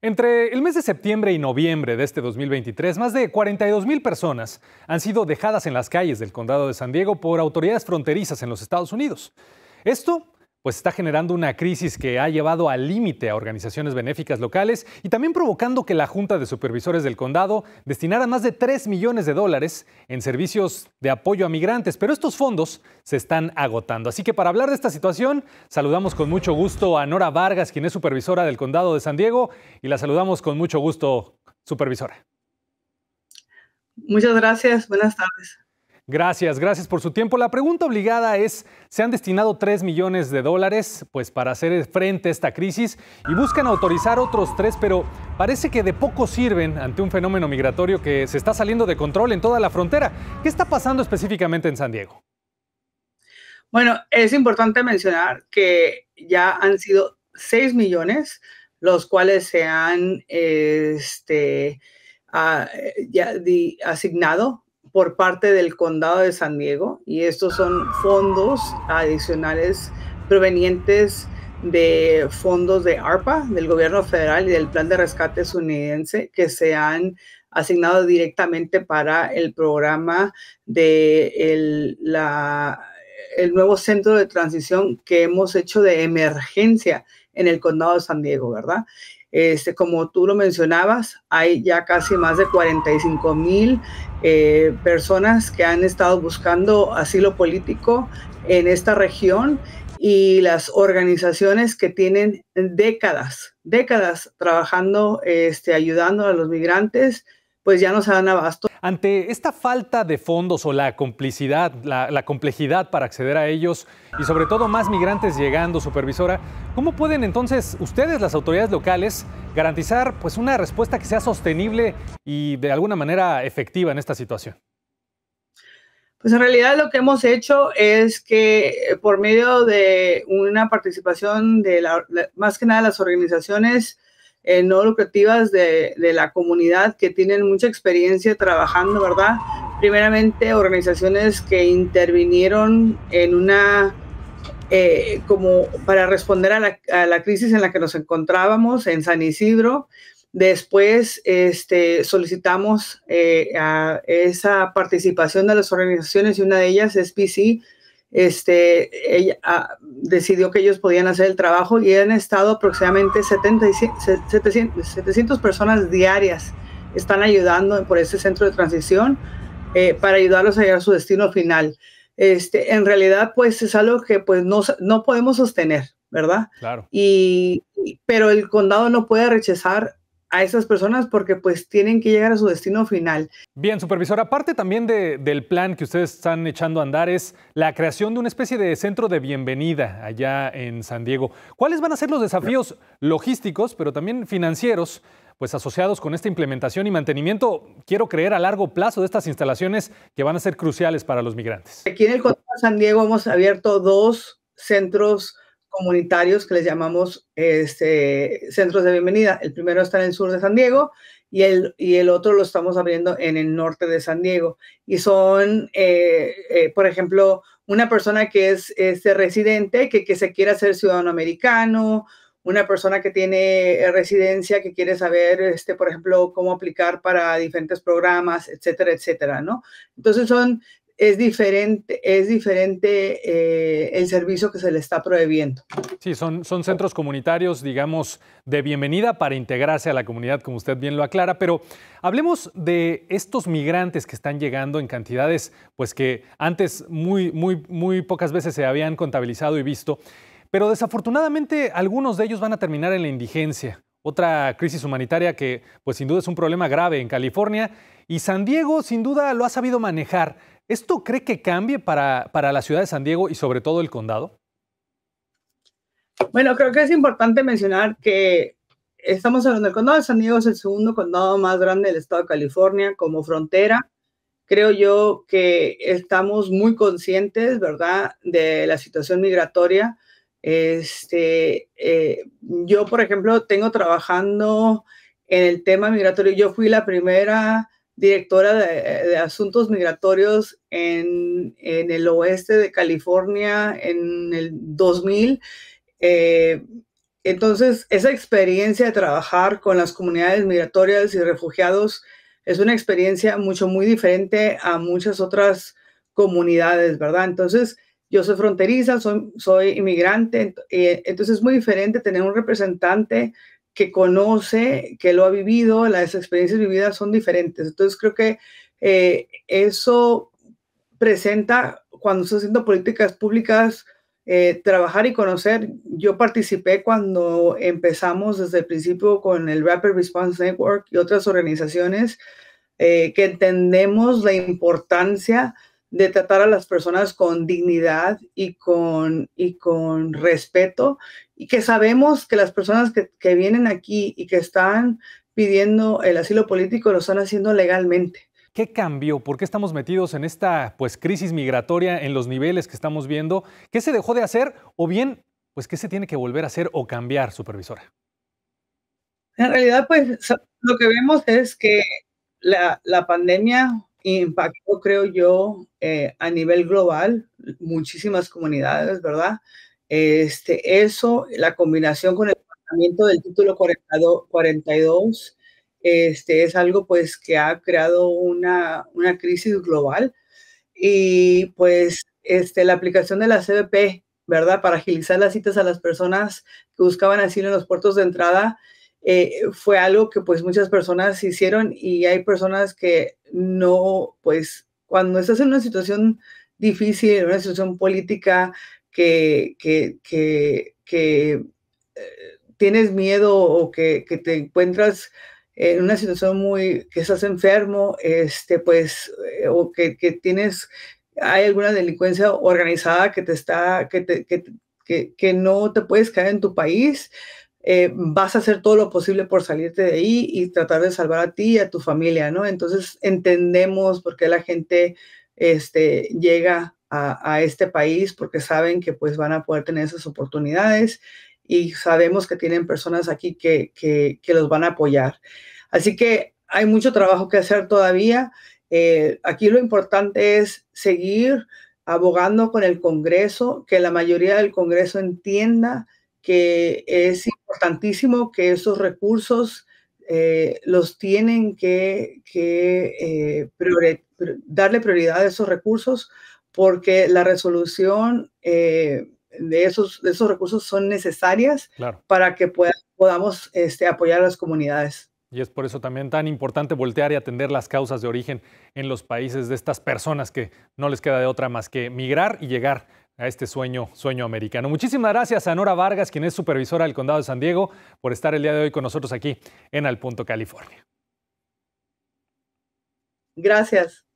Entre el mes de septiembre y noviembre de este 2023, más de 42 mil personas han sido dejadas en las calles del condado de San Diego por autoridades fronterizas en los Estados Unidos. Esto pues está generando una crisis que ha llevado al límite a organizaciones benéficas locales y también provocando que la Junta de Supervisores del Condado destinara más de 3 millones de dólares en servicios de apoyo a migrantes, pero estos fondos se están agotando. Así que para hablar de esta situación, saludamos con mucho gusto a Nora Vargas, quien es supervisora del Condado de San Diego, y la saludamos con mucho gusto, supervisora. Muchas gracias, buenas tardes. Gracias, gracias por su tiempo. La pregunta obligada es, ¿se han destinado 3 millones de dólares pues, para hacer frente a esta crisis? Y buscan autorizar otros 3, pero parece que de poco sirven ante un fenómeno migratorio que se está saliendo de control en toda la frontera. ¿Qué está pasando específicamente en San Diego? Bueno, es importante mencionar que ya han sido 6 millones, los cuales se han este, ah, ya asignado por parte del condado de San Diego y estos son fondos adicionales provenientes de fondos de ARPA, del gobierno federal y del plan de rescate estadounidense que se han asignado directamente para el programa de el, la, el nuevo centro de transición que hemos hecho de emergencia en el condado de San Diego, ¿verdad? Este, como tú lo mencionabas, hay ya casi más de 45 mil eh, personas que han estado buscando asilo político en esta región y las organizaciones que tienen décadas, décadas trabajando, este, ayudando a los migrantes, pues ya no se dan abasto ante esta falta de fondos o la complicidad, la, complejidad para acceder a ellos y sobre todo más migrantes llegando, supervisora, ¿cómo pueden entonces ustedes, las autoridades locales, garantizar pues, una respuesta que sea sostenible y de alguna manera efectiva en esta situación? Pues en realidad lo que hemos hecho es que eh, por medio de una participación de más que nada las organizaciones eh, no lucrativas de, la comunidad que tienen mucha experiencia trabajando, ¿verdad? Primeramente, organizaciones que intervinieron en una, eh, como para responder a la, crisis en la que nos encontrábamos en San Isidro. Después este, solicitamos eh, esa participación de las organizaciones y una de ellas es PC, este, ella ah, decidió que ellos podían hacer el trabajo y han estado aproximadamente 70 700, 700, personas diarias están ayudando por este centro de transición eh, para ayudarlos a llegar a su destino final. Este, en realidad, pues es algo que pues, no, no podemos sostener, ¿verdad? Claro. Y, pero el condado no puede rechazar a esas personas porque pues tienen que llegar a su destino final. Bien, supervisor, aparte también del plan que ustedes están echando a andar es la creación de una especie de centro de bienvenida allá en San Diego. ¿Cuáles van a ser los desafíos logísticos, pero también financieros, pues asociados con esta implementación y mantenimiento, quiero creer, a largo plazo de estas instalaciones que van a ser cruciales para los migrantes? Aquí en el Condado de San Diego hemos abierto dos centros comunitarios que les llamamos este, centros de bienvenida. El primero está en el sur de San Diego y el, y el otro lo estamos abriendo en el norte de San Diego. Y son, eh, eh, por ejemplo, una persona que es este, residente, que, que se quiera ser ciudadano americano, una persona que tiene eh, residencia, que quiere saber, este, por ejemplo, cómo aplicar para diferentes programas, etcétera, etcétera, ¿no? Entonces son es diferente, es diferente eh, el servicio que se le está prohibiendo. Sí, son, son centros comunitarios, digamos, de bienvenida para integrarse a la comunidad, como usted bien lo aclara, pero hablemos de estos migrantes que están llegando en cantidades, pues que antes muy, muy, muy pocas veces se habían contabilizado y visto, pero desafortunadamente algunos de ellos van a terminar en la indigencia. Otra crisis humanitaria que, pues sin duda, es un problema grave en California y San Diego sin duda lo ha sabido manejar. ¿Esto cree que cambie para, la ciudad de San Diego y sobre todo el condado? Bueno, creo que es importante mencionar que estamos hablando el condado de San Diego, es el segundo condado más grande del estado de California como frontera. Creo yo que estamos muy conscientes, ¿verdad?, de la situación migratoria. Este, eh, yo, por ejemplo, tengo trabajando en el tema migratorio. Yo fui la primera directora de, asuntos migratorios en, en, el oeste de California en el 2000. Eh, entonces, esa experiencia de trabajar con las comunidades migratorias y refugiados es una experiencia mucho, muy diferente a muchas otras comunidades, ¿verdad? Entonces, yo soy fronteriza, soy, soy inmigrante, eh, entonces es muy diferente tener un representante que conoce, que lo ha vivido, las experiencias vividas son diferentes. Entonces creo que eh, eso presenta cuando se haciendo políticas públicas, eh, trabajar y conocer. Yo participé cuando empezamos desde el principio con el Rapid Response Network y otras organizaciones eh, que entendemos la importancia de tratar a las personas con dignidad y con, y con respeto, y que sabemos que las personas que, vienen aquí y que están pidiendo el asilo político lo están haciendo legalmente. ¿Qué cambió? ¿Por qué estamos metidos en esta pues, crisis migratoria en los niveles que estamos viendo? ¿Qué se dejó de hacer o bien, pues, qué se tiene que volver a hacer o cambiar, supervisora? En realidad, pues, lo que vemos es que la, la pandemia impacto, creo yo, eh, a nivel global, muchísimas comunidades, ¿verdad? Este, eso, la combinación con el tratamiento del título 42, este, es algo pues que ha creado una, crisis global y pues este, la aplicación de la CBP, ¿verdad? Para agilizar las citas a las personas que buscaban asilo en los puertos de entrada eh, fue algo que pues muchas personas hicieron y hay personas que no, pues cuando estás en una situación difícil, en una situación política que, que, que, eh, tienes miedo o que, que te encuentras en una situación muy que estás enfermo, este, pues, eh, o que, que, tienes, hay alguna delincuencia organizada que te está, que, que, que, no te puedes caer en tu país, eh, vas a hacer todo lo posible por salirte de ahí y tratar de salvar a ti y a tu familia, ¿no? Entonces entendemos por qué la gente este, llega a, este país, porque saben que pues van a poder tener esas oportunidades y sabemos que tienen personas aquí que, que, los van a apoyar. Así que hay mucho trabajo que hacer todavía. Eh, aquí lo importante es seguir abogando con el Congreso, que la mayoría del Congreso entienda que es importantísimo que esos recursos eh, los tienen que, eh, darle prioridad a esos recursos porque la resolución eh, de, esos, de esos recursos son necesarias para que podamos este, apoyar a las comunidades. Y es por eso también tan importante voltear y atender las causas de origen en los países de estas personas que no les queda de otra más que migrar y llegar a este sueño, sueño americano. Muchísimas gracias a Nora Vargas, quien es supervisora del Condado de San Diego, por estar el día de hoy con nosotros aquí en Al Punto California. Gracias.